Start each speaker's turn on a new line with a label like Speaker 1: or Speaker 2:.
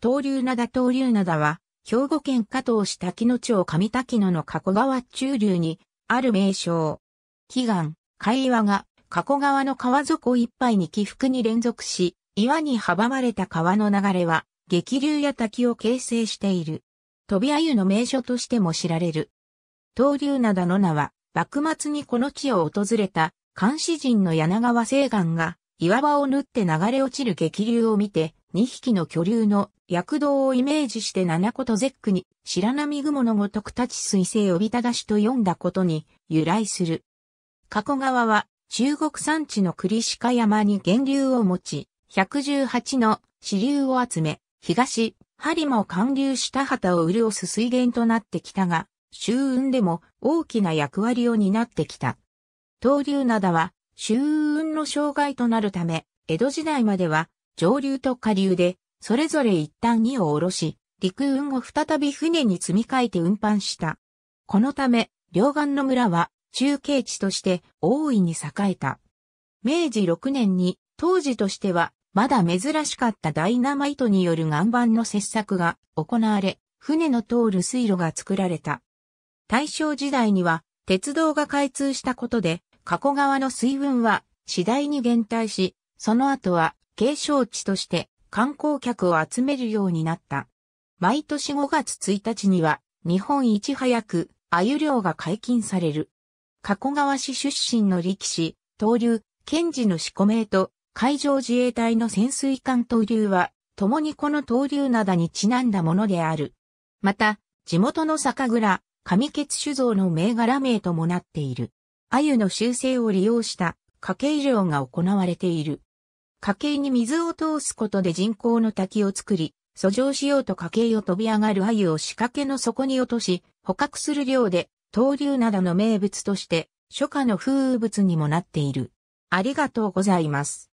Speaker 1: 東流灘東流灘は、兵庫県加藤市滝野町上滝野の加古川中流に、ある名称。祈願、海岩が、加古川の川底いっぱいに起伏に連続し、岩に阻まれた川の流れは、激流や滝を形成している。飛び鮎の名所としても知られる。東流灘の名は、幕末にこの地を訪れた、監視人の柳川西岸が、岩場を縫って流れ落ちる激流を見て、2匹の巨流の躍動をイメージして七子とックに、白波雲のごとく立ち水星をびただしと読んだことに由来する。加古川は中国山地の栗鹿山に源流を持ち、118の支流を集め、東、針も貫流した旗を潤す水源となってきたが、周雲でも大きな役割を担ってきた。東流灘は周雲の障害となるため、江戸時代までは上流と下流でそれぞれ一旦荷を下ろし、陸運を再び船に積み替えて運搬した。このため、両岸の村は中継地として大いに栄えた。明治6年に当時としてはまだ珍しかったダイナマイトによる岩盤の切削が行われ、船の通る水路が作られた。大正時代には鉄道が開通したことで、加古川の水運は次第に減退し、その後は継承地として観光客を集めるようになった。毎年5月1日には日本いち早く鮎漁が解禁される。加古川市出身の力士、東流、賢治の四股名と海上自衛隊の潜水艦東流は、共にこの東流灘にちなんだものである。また、地元の酒蔵、上血酒造の銘柄名ともなっている。鮎の習性を利用した家計漁が行われている。家計に水を通すことで人工の滝を作り、遡上しようと家計を飛び上がる鮎を仕掛けの底に落とし、捕獲する漁で、闘流などの名物として、初夏の風物にもなっている。ありがとうございます。